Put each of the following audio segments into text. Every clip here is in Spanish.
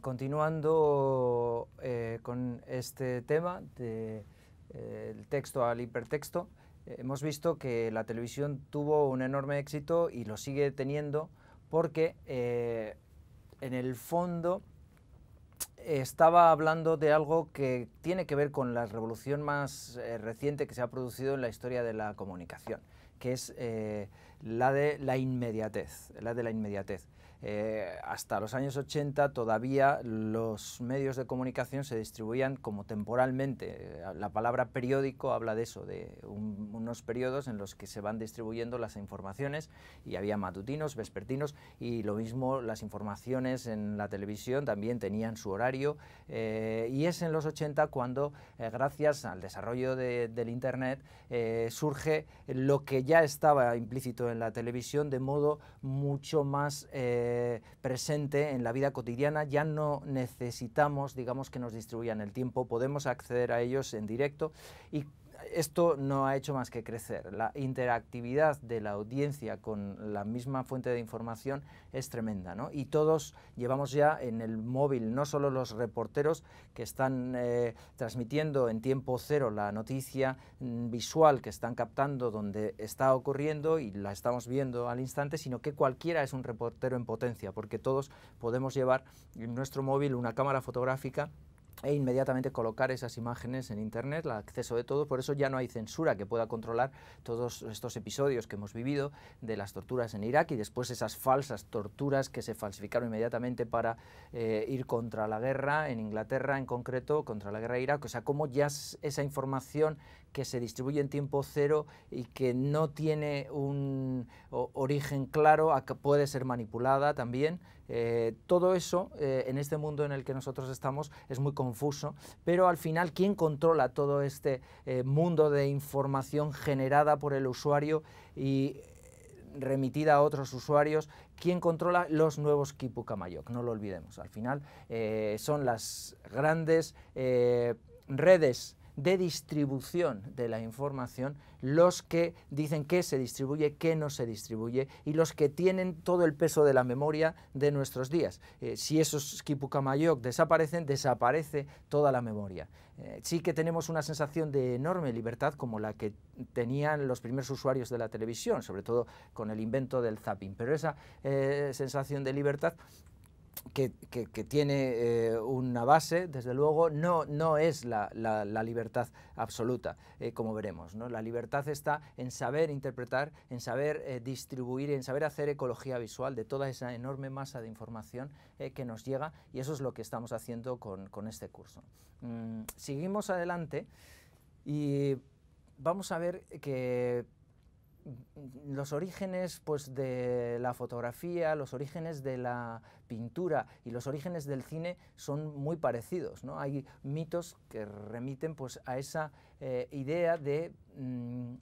continuando eh, con este tema del eh, texto al hipertexto, hemos visto que la televisión tuvo un enorme éxito y lo sigue teniendo porque eh, en el fondo estaba hablando de algo que tiene que ver con la revolución más reciente que se ha producido en la historia de la comunicación, que es la de la inmediatez, la de la inmediatez. Eh, hasta los años 80 todavía los medios de comunicación se distribuían como temporalmente. Eh, la palabra periódico habla de eso, de unos periodos en los que se van distribuyendo las informaciones y había matutinos, vespertinos y lo mismo las informaciones en la televisión también tenían su horario eh, y es en los 80 cuando gracias al desarrollo del Internet surge lo que ya estaba implícito en la televisión de modo mucho más... Eh, presente en la vida cotidiana, ya no necesitamos, digamos, que nos distribuyan el tiempo, podemos acceder a ellos en directo y esto no ha hecho más que crecer. La interactividad de la audiencia con la misma fuente de información es tremenda, Y todos llevamos ya en el móvil, no solo los reporteros que están eh, transmitiendo en tiempo cero la noticia mm, visual que están captando donde está ocurriendo y la estamos viendo al instante, sino que cualquiera es un reportero en potencia, porque todos podemos llevar en nuestro móvil una cámara fotográfica e inmediatamente colocar esas imágenes en Internet, el acceso de todo, por eso ya no hay censura que pueda controlar todos estos episodios que hemos vivido de las torturas en Irak y después esas falsas torturas que se falsificaron inmediatamente para eh, ir contra la guerra en Inglaterra en concreto, contra la guerra de Irak, o sea, cómo ya esa información que se distribuye en tiempo cero y que no tiene un origen claro puede ser manipulada también eh, todo eso eh, en este mundo en el que nosotros estamos es muy confuso, pero al final, ¿quién controla todo este eh, mundo de información generada por el usuario y remitida a otros usuarios, ¿quién controla los nuevos Kipu Kamayok? No lo olvidemos. Al final son las grandes redes de distribución de la información, los que dicen qué se distribuye, qué no se distribuye y los que tienen todo el peso de la memoria de nuestros días. Eh, si esos Mayok desaparecen, desaparece toda la memoria. Eh, sí que tenemos una sensación de enorme libertad como la que tenían los primeros usuarios de la televisión, sobre todo con el invento del zapping, pero esa eh, sensación de libertad que, tiene eh, una base, desde luego, no, no es la, libertad absoluta, eh, como veremos. ¿no? La libertad está en saber interpretar, en saber eh, distribuir, en saber hacer ecología visual de toda esa enorme masa de información que nos llega y eso es lo que estamos haciendo con, este curso. Mm, seguimos adelante y vamos a ver que los orígenes pues, de la fotografía, los orígenes de la pintura y los orígenes del cine son muy parecidos. ¿no? Hay mitos que remiten pues, a esa eh, idea de mm,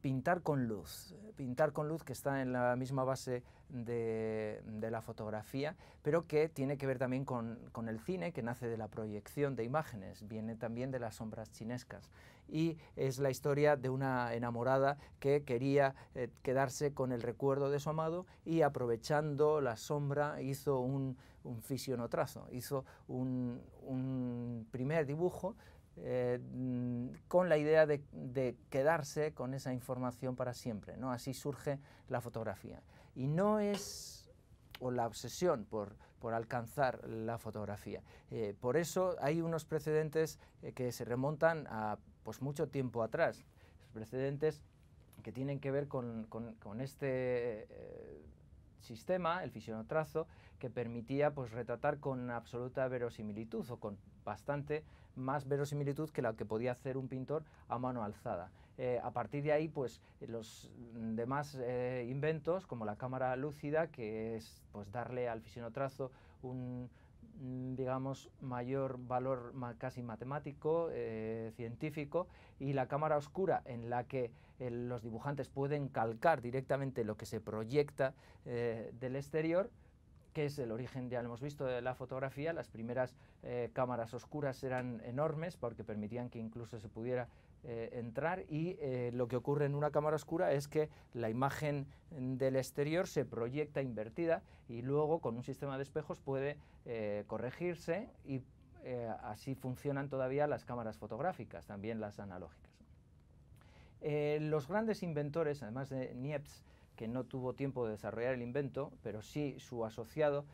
pintar con luz, eh, pintar con luz que está en la misma base de, la fotografía, pero que tiene que ver también con, el cine, que nace de la proyección de imágenes, viene también de las sombras chinescas. Y es la historia de una enamorada que quería eh, quedarse con el recuerdo de su amado y aprovechando la sombra hizo un, un fisionotrazo, hizo un, primer dibujo eh, con la idea de, de, quedarse con esa información para siempre. ¿no? Así surge la fotografía. Y no es o la obsesión por, alcanzar la fotografía. Eh, por eso hay unos precedentes eh, que se remontan a pues, mucho tiempo atrás. precedentes que tienen que ver con, con, este eh, sistema, el fisionotrazo, que permitía pues, retratar con absoluta verosimilitud o con bastante más verosimilitud que la que podía hacer un pintor a mano alzada. Eh, a partir de ahí, pues los demás eh, inventos, como la cámara lúcida, que es pues, darle al fisionotrazo un, Mm, digamos, mayor valor casi matemático, eh, científico, y la cámara oscura en la que eh, los dibujantes pueden calcar directamente lo que se proyecta eh, del exterior, que es el origen, ya lo hemos visto, de la fotografía. Las primeras cámaras oscuras eran enormes porque permitían que incluso se pudiera eh, entrar y eh, lo que ocurre en una cámara oscura es que la imagen del exterior se proyecta invertida y luego con un sistema de espejos puede eh, corregirse y así funcionan todavía las cámaras fotográficas, también las analógicas. los grandes inventores, además de Niepce, que no tuvo tiempo de desarrollar el invento, pero sí su asociado,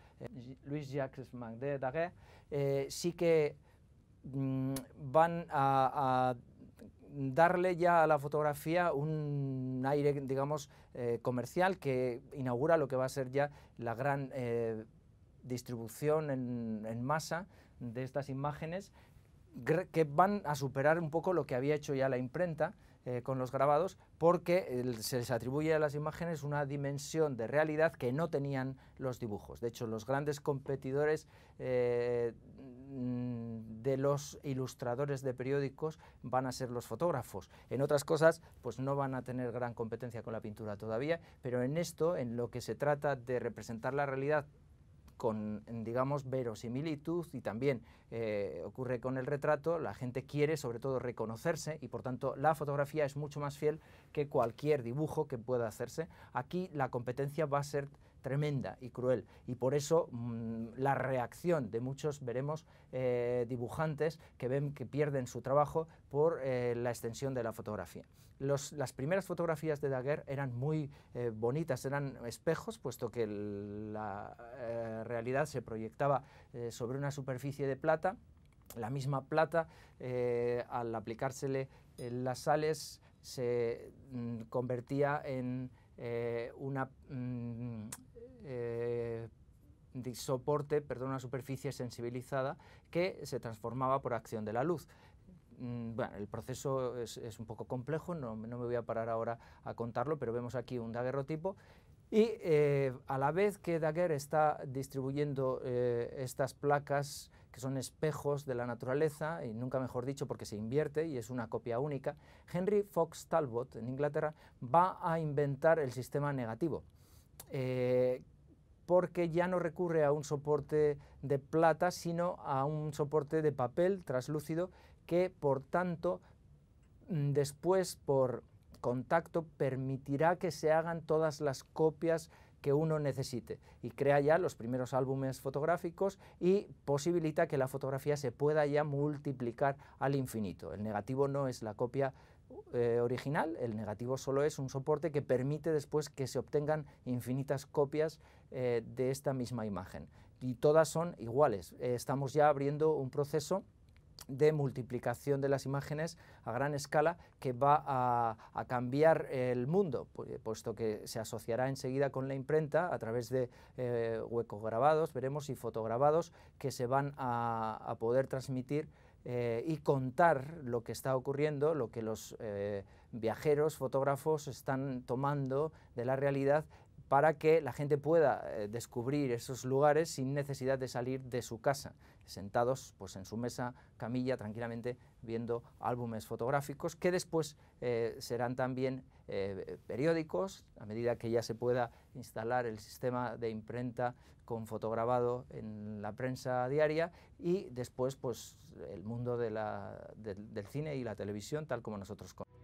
Luis Jacques Magde Daguerre, sí que mm, van a, a darle ya a la fotografía un aire, digamos, eh, comercial que inaugura lo que va a ser ya la gran eh, distribución en masa de estas imágenes que van a superar un poco lo que había hecho ya la imprenta, eh, con los grabados porque se les atribuye a las imágenes una dimensión de realidad que no tenían los dibujos. De hecho, los grandes competidores eh, de los ilustradores de periódicos van a ser los fotógrafos. En otras cosas, pues no van a tener gran competencia con la pintura todavía, pero en esto, en lo que se trata de representar la realidad con, digamos, verosimilitud y también eh, ocurre con el retrato, la gente quiere sobre todo reconocerse y por tanto la fotografía es mucho más fiel que cualquier dibujo que pueda hacerse. Aquí la competencia va a ser tremenda y cruel y por eso mm, la reacción de muchos, veremos, eh, dibujantes que ven que pierden su trabajo por eh, la extensión de la fotografía. las primeras fotografías de Daguerre eran muy eh, bonitas, eran espejos, puesto que la realidad se proyectaba sobre una superficie de plata. La misma plata, al aplicársele las sales, se mm, convertía en una... Mm, de soporte, perdón, una superficie sensibilizada que se transformaba por acción de la luz. Mm, bueno, el proceso es, un poco complejo, no, no, me voy a parar ahora a contarlo, pero vemos aquí un daguerrotipo. Y eh, a la vez que Daguerre está distribuyendo eh, estas placas que son espejos de la naturaleza, y nunca mejor dicho porque se invierte y es una copia única, Henry Fox Talbot en Inglaterra va a inventar el sistema negativo. Eh, porque ya no recurre a un soporte de plata, sino a un soporte de papel translúcido que, por tanto, mm, después por contacto permitirá que se hagan todas las copias que uno necesite y crea ya los primeros álbumes fotográficos y posibilita que la fotografía se pueda ya multiplicar al infinito. El negativo no es la copia eh, original, el negativo solo es un soporte que permite después que se obtengan infinitas copias eh, de esta misma imagen. Y todas son iguales. Eh, estamos ya abriendo un proceso de multiplicación de las imágenes a gran escala que va a, cambiar el mundo, puesto que se asociará enseguida con la imprenta a través de huecos grabados, veremos, y fotograbados que se van a poder transmitir eh, y contar lo que está ocurriendo, lo que los eh, viajeros, fotógrafos están tomando de la realidad para que la gente pueda eh, descubrir esos lugares sin necesidad de salir de su casa, sentados pues, en su mesa, camilla, tranquilamente viendo álbumes fotográficos que después eh, serán también eh, periódicos, a medida que ya se pueda instalar el sistema de imprenta con fotograbado en la prensa diaria y después pues, el mundo del cine y la televisión tal como nosotros conocemos.